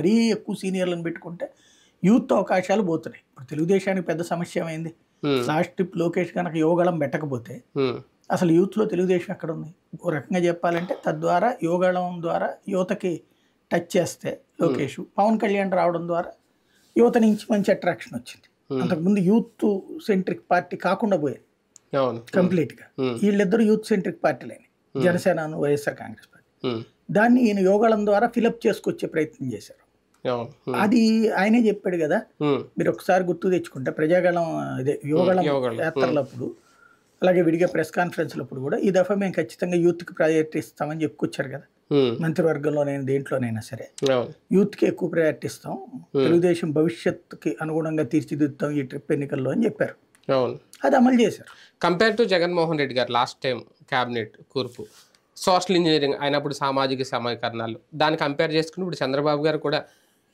మరీ ఎక్కువ సీనియర్లను పెట్టుకుంటే యూత్ అవకాశాలు పోతున్నాయి ఇప్పుడు తెలుగుదేశానికి పెద్ద సమస్య ఏమైంది లాస్ట్ ట్రిప్ లోకేష్ కనుక యోగళం పెట్టకపోతే అసలు యూత్లో తెలుగుదేశం ఎక్కడ ఉంది ఓ రకంగా చెప్పాలంటే తద్వారా యోగళం ద్వారా యువతకి టచ్ చేస్తే లోకేష్ పవన్ కళ్యాణ్ రావడం ద్వారా యువత నుంచి మంచి అట్రాక్షన్ వచ్చింది అంతకుముందు యూత్ సెంట్రిక్ పార్టీ కాకుండా పోయేది కంప్లీట్గా వీళ్ళిద్దరు యూత్ సెంట్రిక్ పార్టీలేని జనసేనను వైఎస్ఆర్ కాంగ్రెస్ పార్టీ దాన్ని ఈయన యోగాళం ద్వారా ఫిలప్ చేసుకొచ్చే ప్రయత్నం చేశారు అది ఆయనే చెప్పాడు కదా మీరు ఒకసారి గుర్తు తెచ్చుకుంటే ప్రజాగళం ఇదే యువగళం యాత్రలప్పుడు అలాగే విడిగా ప్రెస్ కాన్ఫరెన్స్లప్పుడు కూడా ఈ దఫా మేము ఖచ్చితంగా యూత్కి ప్రయారిటీ ఇస్తామని చెప్పుకొచ్చారు కదా మంత్రివర్గంలోనైనా దేంట్లోనైనా సరే యూత్కి ఎక్కువ ప్రయారిటీ ఇస్తాం తెలుగుదేశం భవిష్యత్తుకి అనుగుణంగా తీర్చిదిద్దుతాం ఈ ట్రిప్ ఎన్నికల్లో అని చెప్పారు అది అమలు చేశారు కంపేర్ టు జగన్మోహన్ రెడ్డి గారు లాస్ట్ టైం క్యాబినెట్ కూర్పు సోషల్ ఇంజనీరింగ్ అయినప్పుడు సామాజిక సమీకరణాలు దాన్ని కంపేర్ చేసుకుని ఇప్పుడు చంద్రబాబు గారు కూడా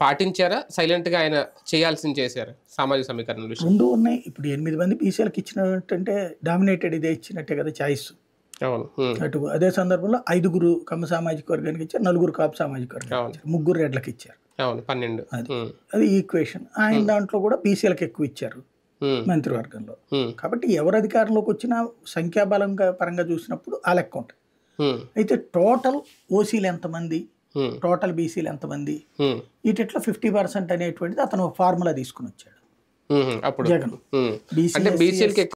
పాటించారా సైలెంట్ గా ఆయన చేయాల్సింది చేశారు సామాజిక సమీకరణ రెండు ఉన్నాయి ఇప్పుడు ఎనిమిది మంది బీసీలకు ఇచ్చినట్టంటే డామినేటెడ్ ఇదే ఇచ్చినట్టే కదా చాయిస్ అటు అదే సందర్భంలో ఐదుగురు కమ్మ సామాజిక వర్గానికి ఇచ్చారు నలుగురు కాపు సామాజిక వర్గానికి ముగ్గురు రెడ్లకు ఇచ్చారు పన్నెండు అది అది ఈక్వేషన్ ఆయన దాంట్లో కూడా బీసీలకు ఎక్కువ ఇచ్చారు మంత్రివర్గంలో కాబట్టి ఎవరు అధికారంలోకి వచ్చినా సంఖ్యాబలంగా పరంగా చూసినప్పుడు ఆ లెక్క ఉంటుంది అయితే టోటల్ ఓసీలు ఎంతమంది టోటల్ బీసీలు ఎంతమంది ఇట్లా ఫిఫ్టీ పర్సెంట్ అనేటువంటిది అతను ఫార్ములా తీసుకుని వచ్చాడు జగన్ బీసీ